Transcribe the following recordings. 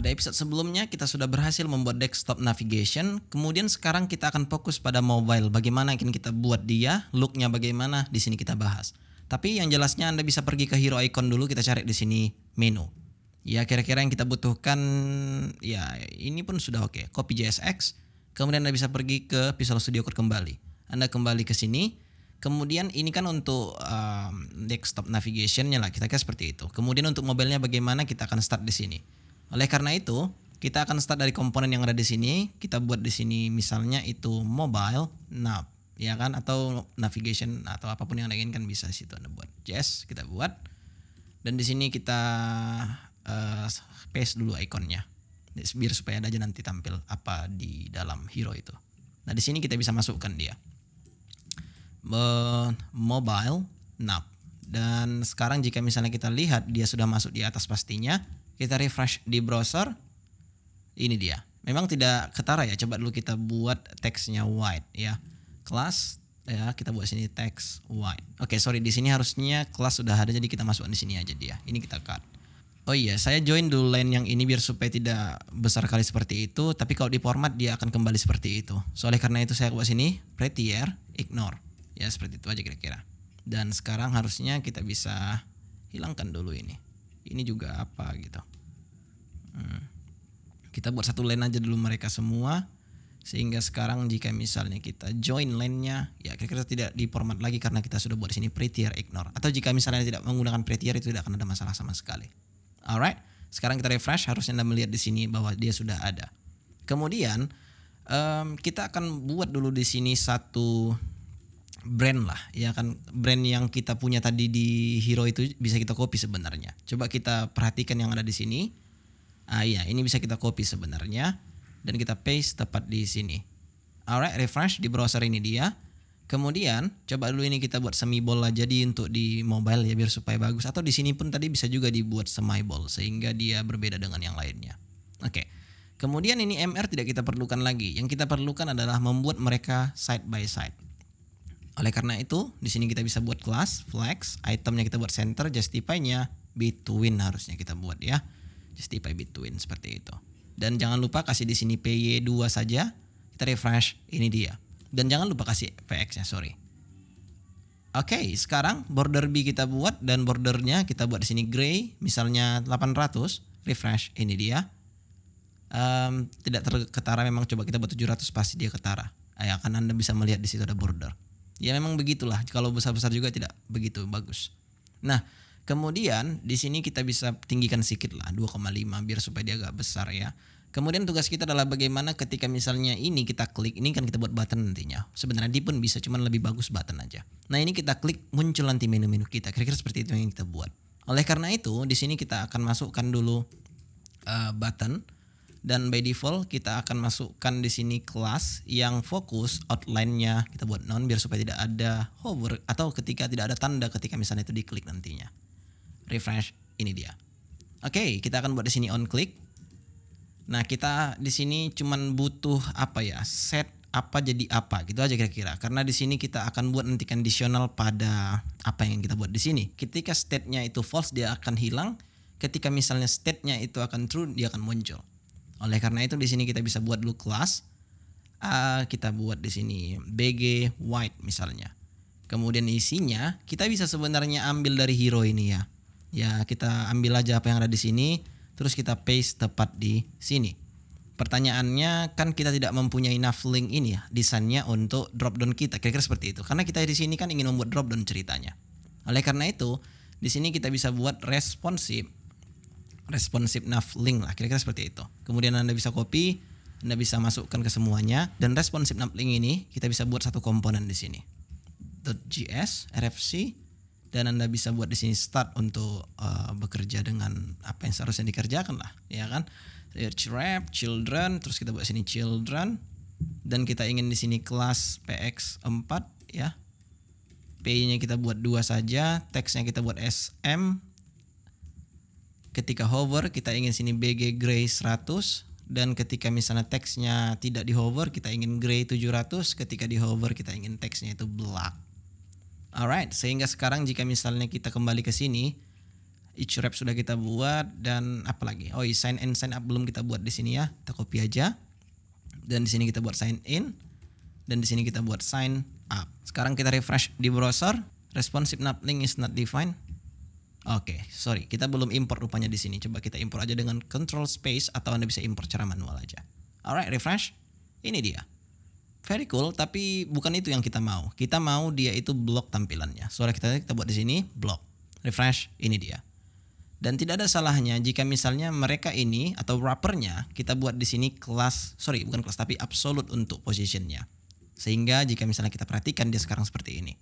pada episode sebelumnya kita sudah berhasil membuat desktop navigation. Kemudian sekarang kita akan fokus pada mobile. Bagaimana akan kita buat dia, looknya bagaimana, di sini kita bahas. Tapi yang jelasnya Anda bisa pergi ke hero icon dulu, kita cari di sini menu. Ya kira-kira yang kita butuhkan, ya ini pun sudah oke. Okay. Copy JSX, kemudian Anda bisa pergi ke Visual Studio Code kembali. Anda kembali ke sini, Kemudian ini kan untuk um, desktop navigationnya lah kita kayak seperti itu. Kemudian untuk mobilnya bagaimana kita akan start di sini. Oleh karena itu, kita akan start dari komponen yang ada di sini. Kita buat di sini misalnya itu mobile nav, ya kan? Atau navigation atau apapun yang Anda inginkan bisa situ Anda buat. Yes, kita buat. Dan di sini kita uh, paste dulu ikonnya. Biar supaya ada aja nanti tampil apa di dalam hero itu. Nah, di sini kita bisa masukkan dia. Uh, mobile nav. Dan sekarang jika misalnya kita lihat dia sudah masuk di atas pastinya, kita refresh di browser ini dia memang tidak ketara ya coba dulu kita buat teksnya white ya kelas ya kita buat sini teks white oke sorry di sini harusnya kelas sudah ada jadi kita masukkan di sini aja dia ini kita cut Oh iya, saya join dulu line yang ini biar supaya tidak besar kali seperti itu. Tapi kalau di format dia akan kembali seperti itu. Soalnya karena itu saya buat sini, prettier, ignore. Ya seperti itu aja kira-kira. Dan sekarang harusnya kita bisa hilangkan dulu ini. Ini juga apa gitu. Hmm. Kita buat satu lane aja dulu mereka semua sehingga sekarang jika misalnya kita join lane-nya ya kira-kira tidak di format lagi karena kita sudah buat di sini pre ignore atau jika misalnya tidak menggunakan pretier itu tidak akan ada masalah sama sekali. Alright, sekarang kita refresh harusnya Anda melihat di sini bahwa dia sudah ada. Kemudian um, kita akan buat dulu di sini satu brand lah ya kan brand yang kita punya tadi di hero itu bisa kita copy sebenarnya coba kita perhatikan yang ada di sini Ah iya, ini bisa kita copy sebenarnya dan kita paste tepat di sini. Alright, refresh di browser ini dia. Kemudian coba dulu ini kita buat semi aja jadi untuk di mobile ya biar supaya bagus atau di sini pun tadi bisa juga dibuat semi ball sehingga dia berbeda dengan yang lainnya. Oke. Okay. Kemudian ini MR tidak kita perlukan lagi. Yang kita perlukan adalah membuat mereka side by side. Oleh karena itu, di sini kita bisa buat class, flex, itemnya kita buat center, justify-nya between harusnya kita buat ya. Just by between seperti itu. Dan jangan lupa kasih di sini PY2 saja. Kita refresh, ini dia. Dan jangan lupa kasih VX-nya, sorry. Oke, okay, sekarang border B kita buat dan bordernya kita buat di sini gray, misalnya 800, refresh, ini dia. Um, tidak terketara memang coba kita buat 700 pasti dia ketara. Ya, kan Anda bisa melihat di situ ada border. Ya memang begitulah, kalau besar-besar juga tidak begitu bagus. Nah, Kemudian di sini kita bisa tinggikan sedikit lah 2,5 biar supaya dia agak besar ya. Kemudian tugas kita adalah bagaimana ketika misalnya ini kita klik, ini kan kita buat button nantinya. Sebenarnya di pun bisa, cuman lebih bagus button aja. Nah ini kita klik muncul nanti menu-menu kita. Kira-kira seperti itu yang kita buat. Oleh karena itu di sini kita akan masukkan dulu uh, button dan by default kita akan masukkan di sini kelas yang fokus outline-nya kita buat non biar supaya tidak ada hover atau ketika tidak ada tanda ketika misalnya itu diklik nantinya refresh ini dia. Oke, okay, kita akan buat di sini on click. Nah, kita di sini cuman butuh apa ya? Set apa jadi apa gitu aja kira-kira. Karena di sini kita akan buat nanti conditional pada apa yang kita buat di sini. Ketika state-nya itu false dia akan hilang. Ketika misalnya state-nya itu akan true dia akan muncul. Oleh karena itu di sini kita bisa buat dulu class Uh, kita buat di sini BG white misalnya. Kemudian isinya kita bisa sebenarnya ambil dari hero ini ya ya kita ambil aja apa yang ada di sini terus kita paste tepat di sini pertanyaannya kan kita tidak mempunyai enough link ini ya desainnya untuk drop down kita kira-kira seperti itu karena kita di sini kan ingin membuat drop down ceritanya oleh karena itu di sini kita bisa buat responsif responsif enough link lah kira-kira seperti itu kemudian anda bisa copy anda bisa masukkan ke semuanya dan responsif enough link ini kita bisa buat satu komponen di sini .js rfc dan anda bisa buat di sini start untuk uh, bekerja dengan apa yang seharusnya dikerjakan lah ya kan research rap children terus kita buat sini children dan kita ingin di sini kelas px 4 ya p-nya kita buat dua saja teksnya kita buat sm ketika hover kita ingin sini bg gray 100 dan ketika misalnya teksnya tidak di hover kita ingin gray 700 ketika di hover kita ingin teksnya itu black Alright, sehingga sekarang jika misalnya kita kembali ke sini, each rep sudah kita buat dan apa lagi? Oh, iya, sign in sign up belum kita buat di sini ya. Kita copy aja. Dan di sini kita buat sign in dan di sini kita buat sign up. Sekarang kita refresh di browser. Responsive not link is not defined. Oke, okay, sorry, kita belum import rupanya di sini. Coba kita import aja dengan control space atau Anda bisa import secara manual aja. Alright, refresh. Ini dia very cool tapi bukan itu yang kita mau kita mau dia itu blok tampilannya suara kita kita buat di sini blok refresh ini dia dan tidak ada salahnya jika misalnya mereka ini atau wrappernya kita buat di sini kelas sorry bukan kelas tapi absolute untuk positionnya sehingga jika misalnya kita perhatikan dia sekarang seperti ini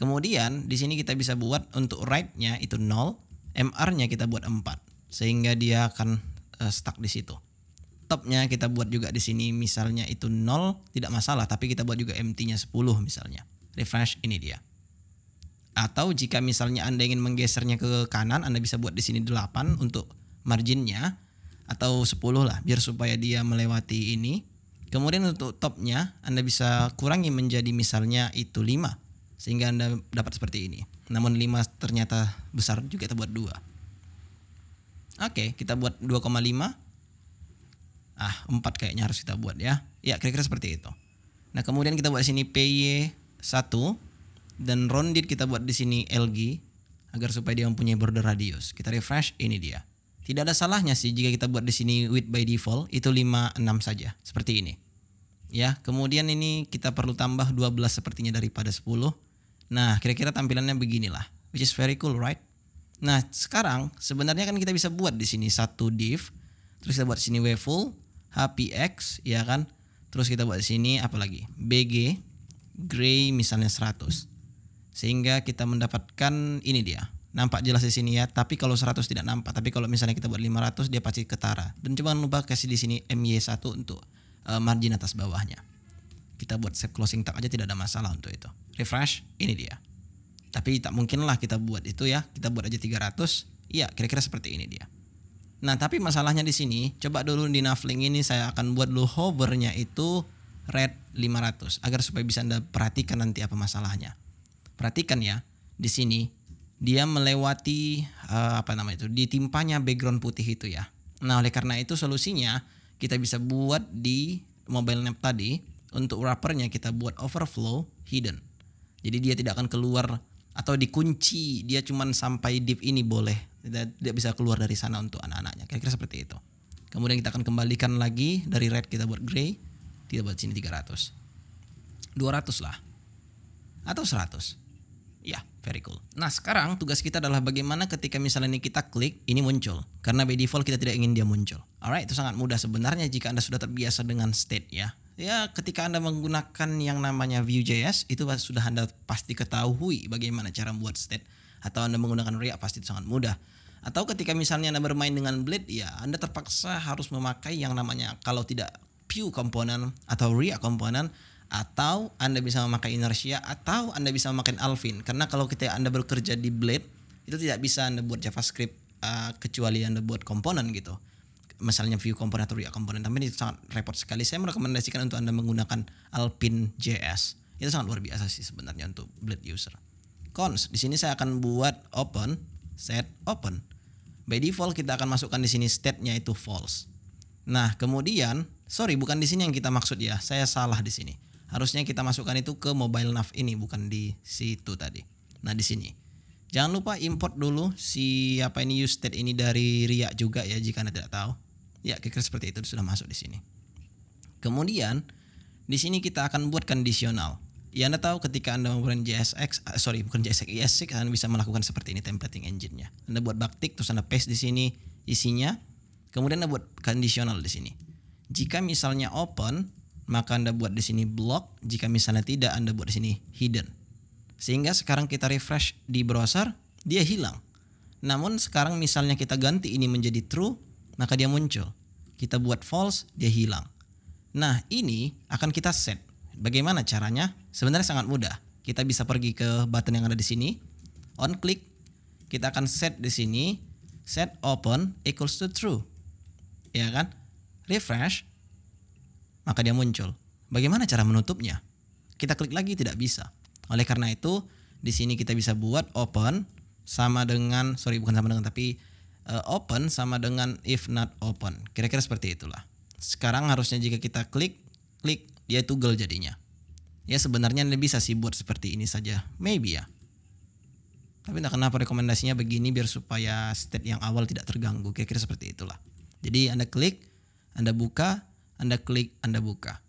kemudian di sini kita bisa buat untuk right-nya itu 0 MR-nya kita buat 4 sehingga dia akan uh, stuck di situ stopnya kita buat juga di sini misalnya itu 0 tidak masalah tapi kita buat juga MT-nya 10 misalnya. Refresh ini dia. Atau jika misalnya Anda ingin menggesernya ke kanan Anda bisa buat di sini 8 untuk marginnya atau 10 lah biar supaya dia melewati ini. Kemudian untuk topnya Anda bisa kurangi menjadi misalnya itu 5 sehingga Anda dapat seperti ini. Namun 5 ternyata besar juga kita buat 2. Oke, kita buat 2,5 ah empat kayaknya harus kita buat ya ya kira-kira seperti itu nah kemudian kita buat di sini PY 1 dan rounded kita buat di sini LG agar supaya dia mempunyai border radius kita refresh ini dia tidak ada salahnya sih jika kita buat di sini width by default itu 56 saja seperti ini ya kemudian ini kita perlu tambah 12 sepertinya daripada 10 nah kira-kira tampilannya beginilah which is very cool right nah sekarang sebenarnya kan kita bisa buat di sini satu div terus kita buat sini waveful HPX ya kan terus kita buat di sini apalagi BG gray misalnya 100 sehingga kita mendapatkan ini dia nampak jelas di sini ya tapi kalau 100 tidak nampak tapi kalau misalnya kita buat 500 dia pasti ketara dan cuma lupa kasih di sini MY1 untuk eh, margin atas bawahnya kita buat set closing tab aja tidak ada masalah untuk itu refresh ini dia tapi tak mungkin lah kita buat itu ya kita buat aja 300 iya kira-kira seperti ini dia Nah, tapi masalahnya di sini, coba dulu di nafling ini saya akan buat dulu hovernya itu red 500 agar supaya bisa Anda perhatikan nanti apa masalahnya. Perhatikan ya, di sini dia melewati uh, apa namanya itu, ditimpanya background putih itu ya. Nah, oleh karena itu solusinya kita bisa buat di mobile map tadi untuk wrappernya kita buat overflow hidden. Jadi dia tidak akan keluar atau dikunci, dia cuman sampai deep ini boleh dan tidak bisa keluar dari sana untuk anak-anaknya kira-kira seperti itu kemudian kita akan kembalikan lagi dari red kita buat gray kita buat sini 300 200 lah atau 100 ya very cool nah sekarang tugas kita adalah bagaimana ketika misalnya ini kita klik ini muncul karena by default kita tidak ingin dia muncul alright itu sangat mudah sebenarnya jika anda sudah terbiasa dengan state ya ya ketika Anda menggunakan yang namanya Vue.js itu sudah Anda pasti ketahui bagaimana cara membuat state atau Anda menggunakan Ria pasti itu sangat mudah. Atau ketika misalnya Anda bermain dengan blade ya Anda terpaksa harus memakai yang namanya kalau tidak pew komponen atau Ria komponen atau Anda bisa memakai inertia atau Anda bisa memakai alvin karena kalau kita Anda bekerja di blade itu tidak bisa Anda buat JavaScript uh, kecuali Anda buat komponen gitu misalnya view komponen atau React komponen tapi itu sangat repot sekali saya merekomendasikan untuk anda menggunakan Alpine JS itu sangat luar biasa sih sebenarnya untuk Blade user cons. Di sini saya akan buat open, set open. By default kita akan masukkan di sini state-nya itu false. Nah, kemudian sorry bukan di sini yang kita maksud ya. Saya salah di sini. Harusnya kita masukkan itu ke mobile nav ini bukan di situ tadi. Nah, di sini. Jangan lupa import dulu si apa ini use state ini dari Ria juga ya jika Anda tidak tahu. Ya, kira-kira seperti itu sudah masuk di sini. Kemudian di sini kita akan buat kondisional. Ya Anda tahu ketika Anda menggunakan JSX, eh, sorry bukan JSX, es Anda bisa melakukan seperti ini templating engine-nya. Anda buat baktik terus Anda paste di sini isinya, kemudian Anda buat conditional di sini. Jika misalnya open, maka Anda buat di sini block, jika misalnya tidak Anda buat di sini hidden. Sehingga sekarang kita refresh di browser, dia hilang. Namun sekarang misalnya kita ganti ini menjadi true, maka dia muncul. Kita buat false, dia hilang. Nah, ini akan kita set Bagaimana caranya? Sebenarnya sangat mudah. Kita bisa pergi ke button yang ada di sini, on click, kita akan set di sini set open equals to true. Ya kan? Refresh maka dia muncul. Bagaimana cara menutupnya? Kita klik lagi tidak bisa. Oleh karena itu, di sini kita bisa buat open sama dengan sorry bukan sama dengan tapi uh, open sama dengan if not open. Kira-kira seperti itulah. Sekarang harusnya jika kita klik klik dia toggle jadinya. Ya sebenarnya Anda bisa sih buat seperti ini saja, maybe ya. Tapi tidak kenapa rekomendasinya begini biar supaya state yang awal tidak terganggu, kira-kira seperti itulah. Jadi Anda klik, Anda buka, Anda klik, Anda buka.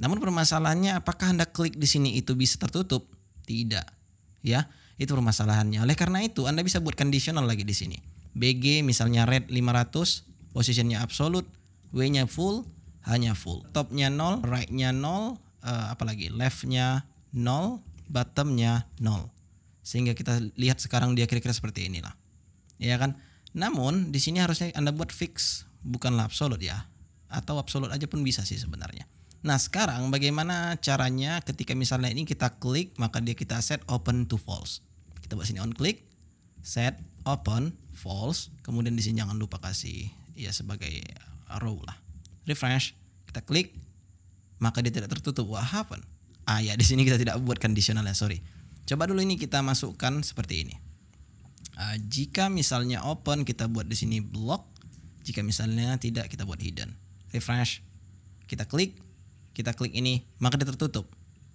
Namun permasalahannya apakah Anda klik di sini itu bisa tertutup? Tidak. Ya, itu permasalahannya. Oleh karena itu Anda bisa buat conditional lagi di sini. BG misalnya red 500, posisinya absolute, W-nya full, hanya full. Topnya nol rightnya nol uh, apalagi leftnya nol bottomnya nol Sehingga kita lihat sekarang dia kira-kira seperti inilah. Ya kan? Namun di sini harusnya Anda buat fix, bukanlah absolut ya. Atau absolut aja pun bisa sih sebenarnya. Nah sekarang bagaimana caranya ketika misalnya ini kita klik maka dia kita set open to false. Kita buat sini on click, set open false. Kemudian di sini jangan lupa kasih ya sebagai row lah refresh, kita klik, maka dia tidak tertutup. What happened? Ah ya, di sini kita tidak buat conditional ya, sorry. Coba dulu ini kita masukkan seperti ini. Uh, jika misalnya open kita buat di sini block, jika misalnya tidak kita buat hidden. Refresh, kita klik, kita klik ini, maka dia tertutup.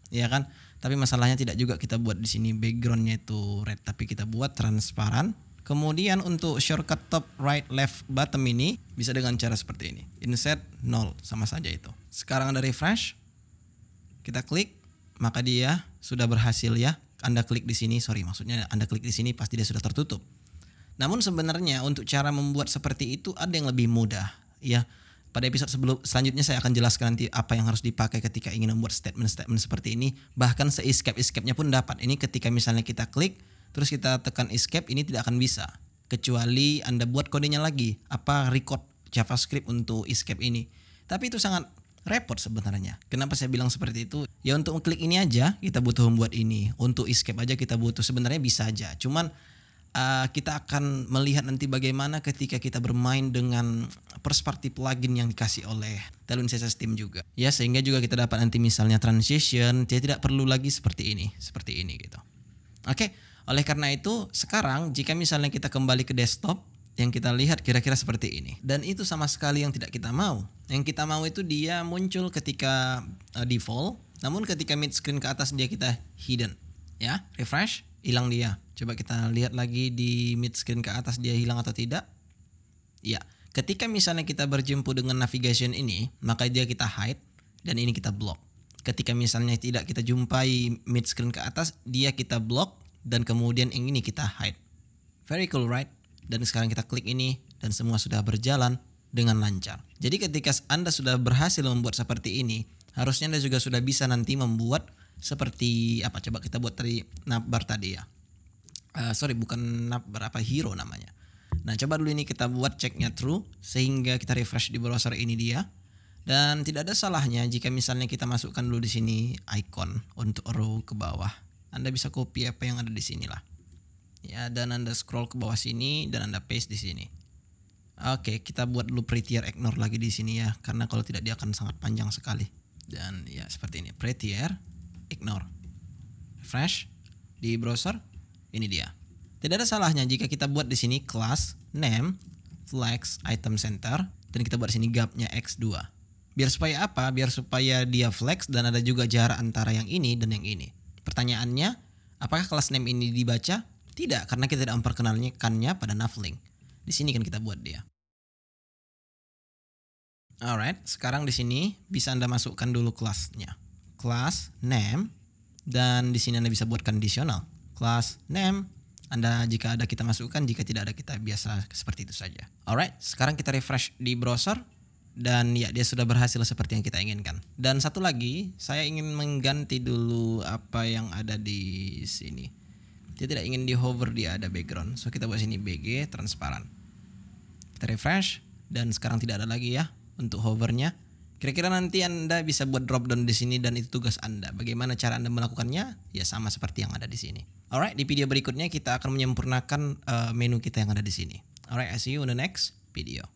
Ya kan? Tapi masalahnya tidak juga kita buat di sini backgroundnya itu red, tapi kita buat transparan Kemudian untuk shortcut top right left bottom ini bisa dengan cara seperti ini. insert 0 sama saja itu. Sekarang ada refresh. Kita klik, maka dia sudah berhasil ya. Anda klik di sini, sorry maksudnya Anda klik di sini pasti dia sudah tertutup. Namun sebenarnya untuk cara membuat seperti itu ada yang lebih mudah ya. Pada episode sebelum selanjutnya saya akan jelaskan nanti apa yang harus dipakai ketika ingin membuat statement-statement seperti ini. Bahkan se-escape-escape-nya pun dapat. Ini ketika misalnya kita klik terus kita tekan escape ini tidak akan bisa kecuali Anda buat kodenya lagi apa record JavaScript untuk escape ini. Tapi itu sangat repot sebenarnya. Kenapa saya bilang seperti itu? Ya untuk klik ini aja kita butuh membuat ini. Untuk escape aja kita butuh sebenarnya bisa aja. Cuman uh, kita akan melihat nanti bagaimana ketika kita bermain dengan perspektif plugin yang dikasih oleh Talon CSS Team juga. Ya sehingga juga kita dapat nanti misalnya transition, dia tidak perlu lagi seperti ini, seperti ini gitu. Oke. Okay. Oleh karena itu, sekarang jika misalnya kita kembali ke desktop, yang kita lihat kira-kira seperti ini. Dan itu sama sekali yang tidak kita mau. Yang kita mau itu dia muncul ketika uh, default, namun ketika mid screen ke atas dia kita hidden. Ya, refresh, hilang dia. Coba kita lihat lagi di mid screen ke atas dia hilang atau tidak. Ya, ketika misalnya kita berjumpa dengan navigation ini, maka dia kita hide dan ini kita block. Ketika misalnya tidak kita jumpai mid screen ke atas, dia kita block dan kemudian yang ini kita hide. Very cool right? Dan sekarang kita klik ini dan semua sudah berjalan dengan lancar. Jadi ketika Anda sudah berhasil membuat seperti ini, harusnya Anda juga sudah bisa nanti membuat seperti apa coba kita buat dari nabar tadi ya. Uh, sorry bukan nabar apa hero namanya. Nah coba dulu ini kita buat ceknya true sehingga kita refresh di browser ini dia. Dan tidak ada salahnya jika misalnya kita masukkan dulu di sini icon untuk row ke bawah. Anda bisa copy apa yang ada di sini lah Ya, dan Anda scroll ke bawah sini dan Anda paste di sini. Oke, kita buat dulu prettier ignore lagi di sini ya, karena kalau tidak dia akan sangat panjang sekali. Dan ya seperti ini, prettier ignore. Refresh di browser. Ini dia. Tidak ada salahnya jika kita buat di sini class name flex item center dan kita buat di sini gapnya x2. Biar supaya apa? Biar supaya dia flex dan ada juga jarak antara yang ini dan yang ini. Pertanyaannya, apakah kelas name ini dibaca? Tidak, karena kita tidak memperkenalkannya pada naveling Di sini kan kita buat dia. Alright, sekarang di sini bisa Anda masukkan dulu kelasnya. Kelas name dan di sini Anda bisa buat conditional Kelas name Anda jika ada kita masukkan, jika tidak ada kita biasa seperti itu saja. Alright, sekarang kita refresh di browser dan ya dia sudah berhasil seperti yang kita inginkan. Dan satu lagi, saya ingin mengganti dulu apa yang ada di sini. Dia tidak ingin di hover dia ada background. So kita buat sini BG transparan. Kita refresh dan sekarang tidak ada lagi ya untuk hovernya. Kira-kira nanti Anda bisa buat drop down di sini dan itu tugas Anda. Bagaimana cara Anda melakukannya? Ya sama seperti yang ada di sini. Alright, di video berikutnya kita akan menyempurnakan uh, menu kita yang ada di sini. Alright, I see you on the next video.